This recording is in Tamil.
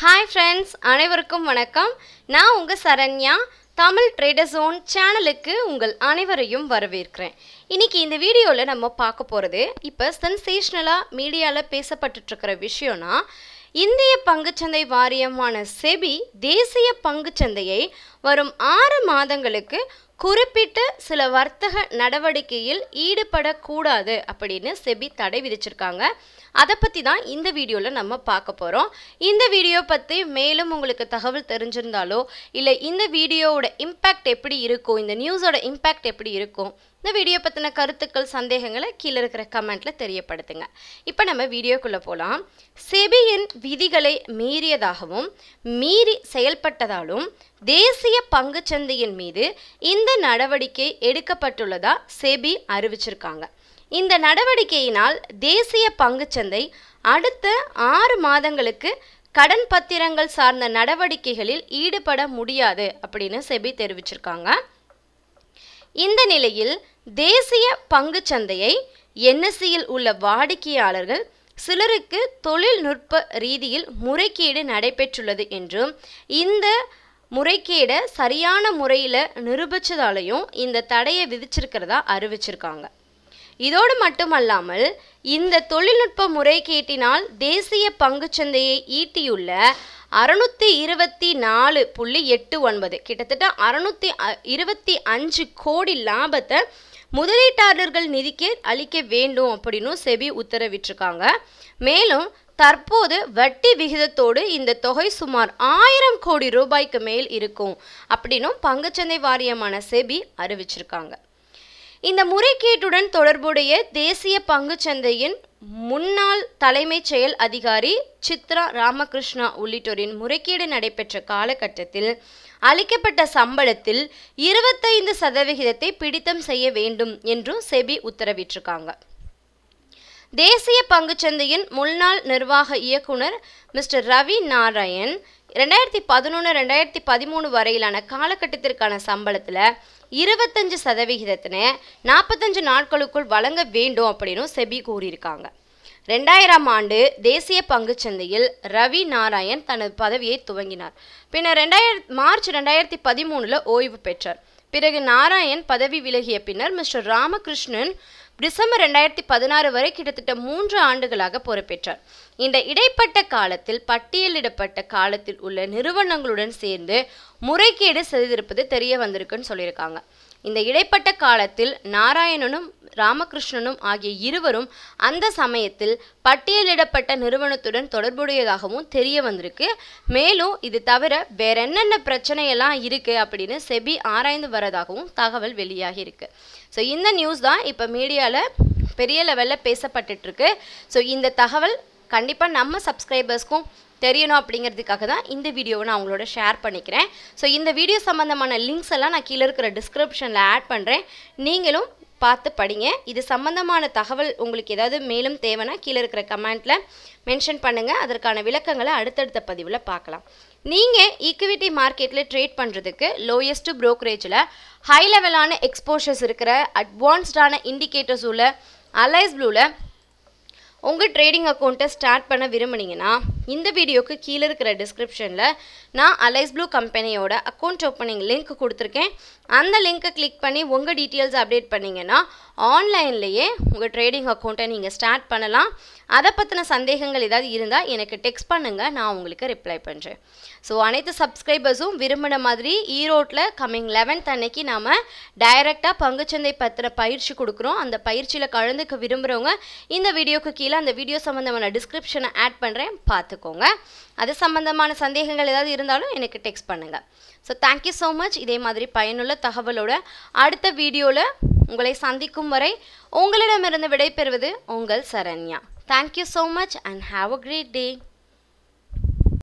ஹாய் ஃப்ரெண்ட்ஸ் அனைவருக்கும் வணக்கம் நான் உங்கள் சரண்யா தமிழ் ட்ரேடர்ஸோன் சேனலுக்கு உங்கள் அனைவரையும் வரவேற்கிறேன் இன்றைக்கி இந்த வீடியோவில் நம்ம பார்க்க போகிறது இப்போ சென்சேஷ்னலாக மீடியாவில் பேசப்பட்டுட்ருக்கிற விஷயம்னா இந்திய பங்குச்சந்தை வாரியமான செபி தேசிய பங்குச்சந்தையை வரும் ஆறு மாதங்களுக்கு குறிப்பிட்ட சில வர்த்தக நடவடிக்கையில் ஈடுபடக்கூடாது அப்படின்னு செபி தடை விதிச்சிருக்காங்க அதை பற்றி தான் இந்த வீடியோவில் நம்ம பார்க்க போகிறோம் இந்த வீடியோ பற்றி மேலும் உங்களுக்கு தகவல் தெரிஞ்சிருந்தாலோ இல்லை இந்த வீடியோவோட இம்பேக்ட் எப்படி இருக்கும் இந்த நியூஸோட இம்பேக்ட் எப்படி இருக்கும் இந்த வீடியோ பற்றின கருத்துக்கள் சந்தேகங்களை கீழே இருக்கிற கமெண்ட்டில் தெரியப்படுத்துங்க இப்போ நம்ம வீடியோக்குள்ளே போகலாம் செபியின் விதிகளை மீறியதாகவும் மீறி செயல்பட்டதாலும் தேசிய பங்கு சந்தையின் மீது இந்த இந்த நடவடிக்கை எடுக்கப்பட்டுள்ளதா செபி அறிவிச்சிருக்காங்க இந்த நடவடிக்கையினால் தேசிய பங்குச்சந்தை அடுத்த ஆறு மாதங்களுக்கு கடன் பத்திரங்கள் சார்ந்த நடவடிக்கைகளில் ஈடுபட முடியாது அப்படின்னு செபி தெரிவிச்சிருக்காங்க இந்த நிலையில் தேசிய பங்குச்சந்தையை என்எஸ்சியில் உள்ள வாடிக்கையாளர்கள் சிலருக்கு தொழில்நுட்ப ரீதியில் முறைகேடு நடைபெற்றுள்ளது என்றும் இந்த முறைகேட சரியான முறையில் நிரூபித்ததாலையும் இந்த தடையை விதிச்சிருக்கிறதா அறிவிச்சிருக்காங்க இதோடு மட்டுமல்லாமல் இந்த தொழில்நுட்ப முறைகேட்டினால் தேசிய சந்தையை ஈட்டியுள்ள அறுநூத்தி இருபத்தி நாலு புள்ளி எட்டு ஒன்பது கிட்டத்தட்ட அறுநூத்தி இருபத்தி அஞ்சு கோடி லாபத்தை முதலீட்டாளர்கள் நிதிக்கு அளிக்க வேண்டும் அப்படின்னு செபி உத்தரவிட்டிருக்காங்க மேலும் தற்போது வட்டி விகிதத்தோடு இந்த தொகை சுமார் ஆயிரம் கோடி ரூபாய்க்கு மேல் இருக்கும் அப்படின்னும் பங்குச்சந்தை வாரியமான செபி அறிவிச்சிருக்காங்க இந்த முறைகேட்டுடன் தொடர்புடைய தேசிய பங்குச்சந்தையின் முன்னாள் தலைமைச் செயல் அதிகாரி சித்ரா ராமகிருஷ்ணா உள்ளிட்டோரின் முறைகேடு நடைபெற்ற காலகட்டத்தில் அளிக்கப்பட்ட சம்பளத்தில் இருபத்தைந்து சதவிகிதத்தை பிடித்தம் செய்ய வேண்டும் என்றும் செபி உத்தரவிட்டிருக்காங்க தேசிய பங்குச்சந்தையின் முன்னாள் நிர்வாக இயக்குனர் மிஸ்டர் ரவி நாராயண் ரெண்டாயிரத்தி பதினொன்று ரெண்டாயிரத்தி பதிமூணு வரையிலான காலகட்டத்திற்கான சம்பளத்தில் இருபத்தஞ்சு சதவிகிதத்தின நாற்பத்தஞ்சு நாட்களுக்குள் வழங்க வேண்டும் அப்படின்னு செபி கூறியிருக்காங்க ரெண்டாயிரம் ஆண்டு தேசிய சந்தையில் ரவி நாராயண் தனது பதவியை துவங்கினார் பின்னர் ரெண்டாயிர மார்ச் ரெண்டாயிரத்தி பதிமூணில் ஓய்வு பெற்றார் பிறகு நாராயண் பதவி விலகிய பின்னர் மிஸ்டர் ராமகிருஷ்ணன் டிசம்பர் ரெண்டாயிரத்தி பதினாறு வரை கிட்டத்தட்ட மூன்று ஆண்டுகளாக பொறுப்பேற்றார் இந்த இடைப்பட்ட காலத்தில் பட்டியலிடப்பட்ட காலத்தில் உள்ள நிறுவனங்களுடன் சேர்ந்து முறைகேடு செய்திருப்பது தெரிய வந்திருக்குன்னு சொல்லியிருக்காங்க இந்த இடைப்பட்ட காலத்தில் நாராயணனும் ராமகிருஷ்ணனும் ஆகிய இருவரும் அந்த சமயத்தில் பட்டியலிடப்பட்ட நிறுவனத்துடன் தொடர்புடையதாகவும் தெரிய வந்திருக்கு மேலும் இது தவிர வேற என்னென்ன பிரச்சனையெல்லாம் இருக்குது அப்படின்னு செபி ஆராய்ந்து வரதாகவும் தகவல் வெளியாகி இருக்கு ஸோ இந்த நியூஸ் தான் இப்போ மீடியாவில் பெரிய லெவலில் பேசப்பட்டுட்ருக்கு ஸோ இந்த தகவல் கண்டிப்பாக நம்ம சப்ஸ்கிரைபர்ஸ்க்கும் தெரியணும் அப்படிங்கிறதுக்காக தான் இந்த வீடியோவை நான் உங்களோட ஷேர் பண்ணிக்கிறேன் ஸோ இந்த வீடியோ சம்மந்தமான லிங்க்ஸ் எல்லாம் நான் கீழே இருக்கிற டிஸ்கிரிப்ஷனில் ஆட் பண்ணுறேன் நீங்களும் பார்த்து படிங்க இது சம்மந்தமான தகவல் உங்களுக்கு ஏதாவது மேலும் தேவைன்னா கீழே இருக்கிற கமெண்ட்டில் மென்ஷன் பண்ணுங்கள் அதற்கான விளக்கங்களை அடுத்தடுத்த பதிவில் பார்க்கலாம் நீங்கள் ஈக்குவிட்டி மார்க்கெட்டில் ட்ரேட் பண்ணுறதுக்கு லோயஸ்ட் ப்ரோக்கரேஜில் ஹை லெவலான எக்ஸ்போஷர்ஸ் இருக்கிற அட்வான்ஸ்டான இண்டிகேட்டர்ஸ் உள்ள அலைஸ் ப்ளூவில் உங்கள் ட்ரேடிங் அக்கௌண்ட்டை ஸ்டார்ட் பண்ண விரும்புனீங்கன்னா இந்த வீடியோக்கு கீழே இருக்கிற டிஸ்கிரிப்ஷனில் நான் அலைஸ் ப்ளூ கம்பெனியோட அக்கௌண்ட் ஓப்பனிங் லிங்க் கொடுத்துருக்கேன் அந்த லிங்க்கை கிளிக் பண்ணி உங்கள் டீட்டெயில்ஸ் அப்டேட் பண்ணிங்கன்னா ஆன்லைன்லேயே உங்கள் ட்ரேடிங் அக்கௌண்ட்டை நீங்கள் ஸ்டார்ட் பண்ணலாம் அதை பற்றின சந்தேகங்கள் ஏதாவது இருந்தால் எனக்கு டெக்ஸ்ட் பண்ணுங்கள் நான் உங்களுக்கு ரிப்ளை பண்ணுறேன் ஸோ அனைத்து சப்ஸ்கிரைபர்ஸும் விரும்பின மாதிரி ஈரோட்டில் கம்மிங் லெவன்த் அன்னைக்கு நாம் டைரெக்டாக பங்குச்சந்தை பத்திர பயிற்சி கொடுக்குறோம் அந்த பயிற்சியில் கலந்துக்க விரும்புகிறவங்க இந்த வீடியோக்கு கீழே அந்த வீடியோ சம்மந்தமான டிஸ்கிரிப்ஷனை ஆட் பண்ணுறேன் பார்த்து பார்த்துக்கோங்க அது சம்மந்தமான சந்தேகங்கள் ஏதாவது இருந்தாலும் எனக்கு டெக்ஸ்ட் பண்ணுங்கள் ஸோ தேங்க்யூ ஸோ மச் இதே மாதிரி பயனுள்ள தகவலோட அடுத்த வீடியோவில் உங்களை சந்திக்கும் வரை உங்களிடமிருந்து விடைபெறுவது உங்கள் Saranya thank you so much and have a great day